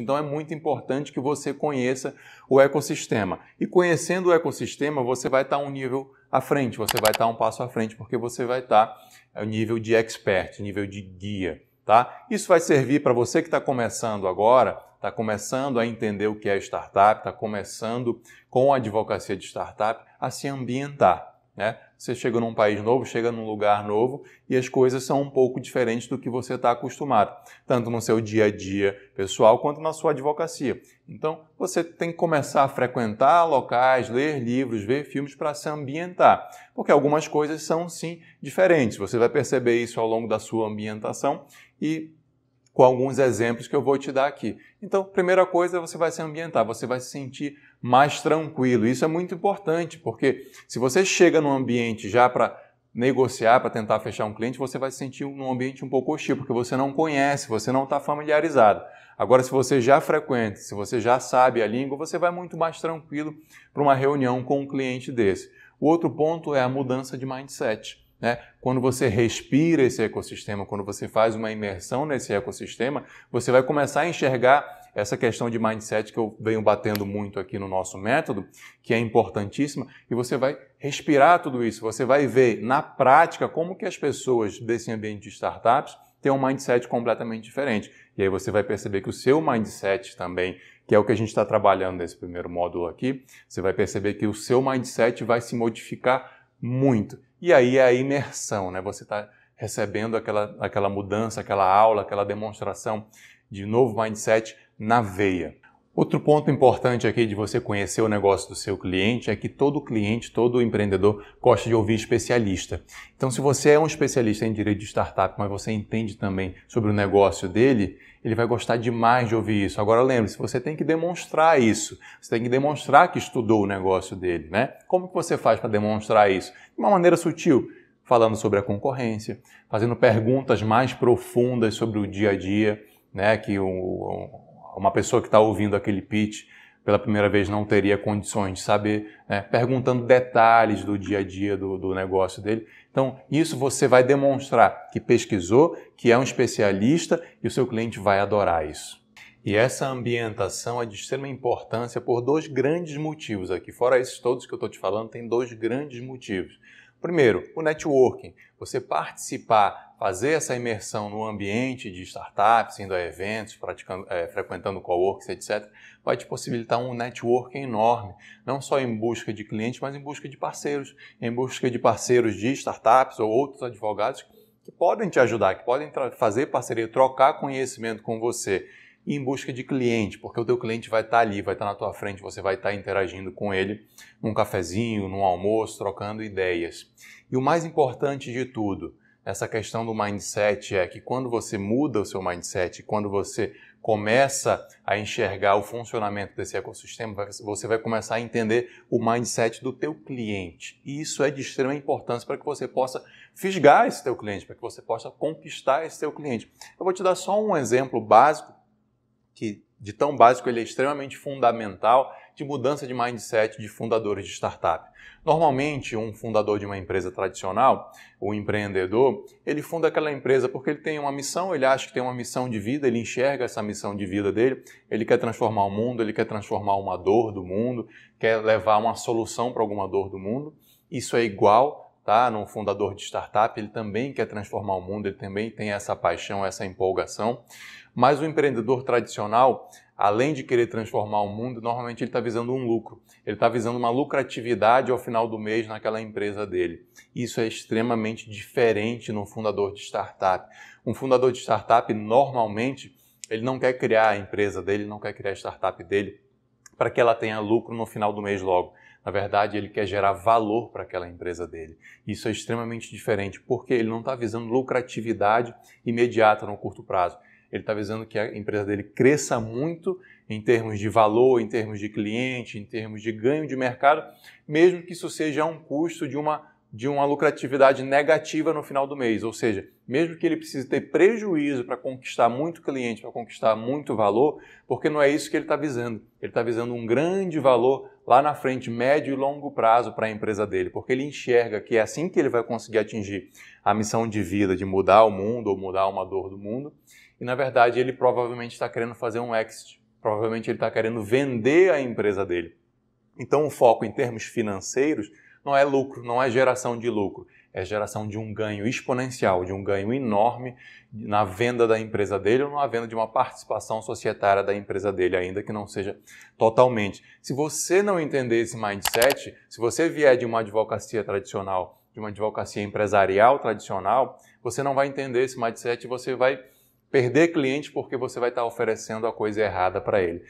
Então é muito importante que você conheça o ecossistema. E conhecendo o ecossistema, você vai estar um nível à frente, você vai estar um passo à frente, porque você vai estar no eh, nível de expert, nível de guia. Tá? Isso vai servir para você que está começando agora, está começando a entender o que é startup, está começando com a advocacia de startup a se ambientar. Né? Você chega num país novo, chega num lugar novo e as coisas são um pouco diferentes do que você está acostumado, tanto no seu dia a dia pessoal quanto na sua advocacia. Então, você tem que começar a frequentar locais, ler livros, ver filmes para se ambientar, porque algumas coisas são sim diferentes. Você vai perceber isso ao longo da sua ambientação e com alguns exemplos que eu vou te dar aqui. Então, primeira coisa, você vai se ambientar, você vai se sentir mais tranquilo. Isso é muito importante, porque se você chega num ambiente já para negociar, para tentar fechar um cliente, você vai se sentir num ambiente um pouco hostil, porque você não conhece, você não está familiarizado. Agora, se você já frequenta, se você já sabe a língua, você vai muito mais tranquilo para uma reunião com um cliente desse. O outro ponto é a mudança de mindset. Né? Quando você respira esse ecossistema, quando você faz uma imersão nesse ecossistema, você vai começar a enxergar essa questão de mindset que eu venho batendo muito aqui no nosso método, que é importantíssima, e você vai respirar tudo isso, você vai ver na prática como que as pessoas desse ambiente de startups têm um mindset completamente diferente. E aí você vai perceber que o seu mindset também que é o que a gente está trabalhando nesse primeiro módulo aqui, você vai perceber que o seu mindset vai se modificar muito. E aí é a imersão, né? Você está recebendo aquela, aquela mudança, aquela aula, aquela demonstração de novo mindset na veia. Outro ponto importante aqui de você conhecer o negócio do seu cliente é que todo cliente, todo empreendedor gosta de ouvir especialista. Então, se você é um especialista em direito de startup, mas você entende também sobre o negócio dele, ele vai gostar demais de ouvir isso. Agora, lembre-se, você tem que demonstrar isso. Você tem que demonstrar que estudou o negócio dele, né? Como que você faz para demonstrar isso? De uma maneira sutil falando sobre a concorrência, fazendo perguntas mais profundas sobre o dia a dia, né, que o, uma pessoa que está ouvindo aquele pitch pela primeira vez não teria condições de saber, né? perguntando detalhes do dia a dia do, do negócio dele. Então, isso você vai demonstrar que pesquisou, que é um especialista e o seu cliente vai adorar isso. E essa ambientação é de extrema importância por dois grandes motivos aqui. Fora esses todos que eu estou te falando, tem dois grandes motivos. Primeiro, o networking. Você participar fazer essa imersão no ambiente de startups, indo a eventos, praticando, é, frequentando coworks, etc., vai te possibilitar um networking enorme, não só em busca de clientes, mas em busca de parceiros, em busca de parceiros de startups ou outros advogados que podem te ajudar, que podem fazer parceria, trocar conhecimento com você e em busca de cliente, porque o teu cliente vai estar tá ali, vai estar tá na tua frente, você vai estar tá interagindo com ele num cafezinho, num almoço, trocando ideias. E o mais importante de tudo, essa questão do mindset é que quando você muda o seu mindset, quando você começa a enxergar o funcionamento desse ecossistema, você vai começar a entender o mindset do teu cliente. E isso é de extrema importância para que você possa fisgar esse teu cliente, para que você possa conquistar esse teu cliente. Eu vou te dar só um exemplo básico que de tão básico ele é extremamente fundamental de mudança de mindset de fundadores de startup. Normalmente, um fundador de uma empresa tradicional, o empreendedor, ele funda aquela empresa porque ele tem uma missão, ele acha que tem uma missão de vida, ele enxerga essa missão de vida dele, ele quer transformar o mundo, ele quer transformar uma dor do mundo, quer levar uma solução para alguma dor do mundo. Isso é igual tá? Num fundador de startup, ele também quer transformar o mundo, ele também tem essa paixão, essa empolgação. Mas o empreendedor tradicional, além de querer transformar o mundo, normalmente ele está visando um lucro. Ele está visando uma lucratividade ao final do mês naquela empresa dele. Isso é extremamente diferente num fundador de startup. Um fundador de startup, normalmente, ele não quer criar a empresa dele, não quer criar a startup dele para que ela tenha lucro no final do mês logo. Na verdade, ele quer gerar valor para aquela empresa dele. Isso é extremamente diferente, porque ele não está visando lucratividade imediata no curto prazo. Ele está visando que a empresa dele cresça muito em termos de valor, em termos de cliente, em termos de ganho de mercado, mesmo que isso seja um custo de uma de uma lucratividade negativa no final do mês, ou seja, mesmo que ele precise ter prejuízo para conquistar muito cliente, para conquistar muito valor, porque não é isso que ele está visando. Ele está visando um grande valor lá na frente, médio e longo prazo para a empresa dele, porque ele enxerga que é assim que ele vai conseguir atingir a missão de vida de mudar o mundo ou mudar uma dor do mundo. E na verdade ele provavelmente está querendo fazer um exit, provavelmente ele está querendo vender a empresa dele. Então o foco em termos financeiros não é lucro, não é geração de lucro, é geração de um ganho exponencial, de um ganho enorme na venda da empresa dele ou na venda de uma participação societária da empresa dele, ainda que não seja totalmente. Se você não entender esse mindset, se você vier de uma advocacia tradicional, de uma advocacia empresarial tradicional, você não vai entender esse mindset e você vai perder cliente porque você vai estar oferecendo a coisa errada para ele.